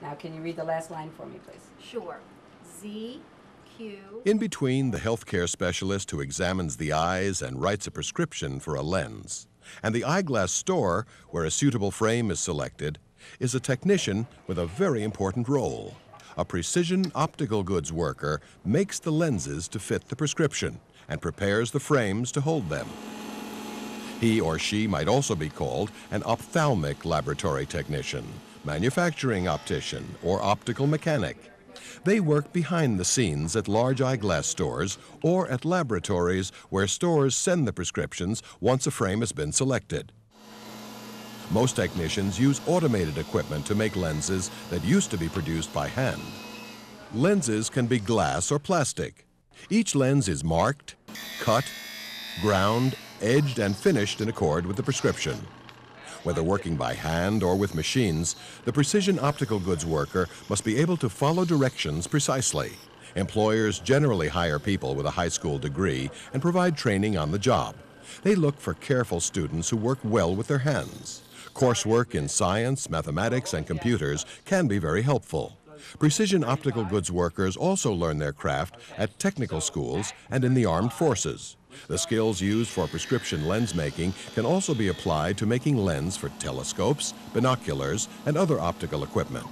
Now, can you read the last line for me, please? Sure. Z Q. In between the healthcare specialist who examines the eyes and writes a prescription for a lens, and the eyeglass store where a suitable frame is selected, is a technician with a very important role. A precision optical goods worker makes the lenses to fit the prescription and prepares the frames to hold them. He or she might also be called an ophthalmic laboratory technician, manufacturing optician, or optical mechanic. They work behind the scenes at large eyeglass stores or at laboratories where stores send the prescriptions once a frame has been selected. Most technicians use automated equipment to make lenses that used to be produced by hand. Lenses can be glass or plastic. Each lens is marked, cut, ground, edged, and finished in accord with the prescription. Whether working by hand or with machines, the precision optical goods worker must be able to follow directions precisely. Employers generally hire people with a high school degree and provide training on the job. They look for careful students who work well with their hands. Coursework in science, mathematics, and computers can be very helpful. Precision optical goods workers also learn their craft at technical schools and in the armed forces. The skills used for prescription lens making can also be applied to making lens for telescopes, binoculars, and other optical equipment.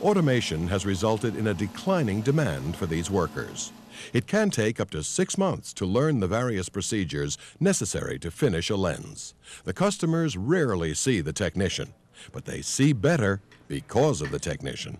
Automation has resulted in a declining demand for these workers. It can take up to six months to learn the various procedures necessary to finish a lens. The customers rarely see the technician, but they see better because of the technician.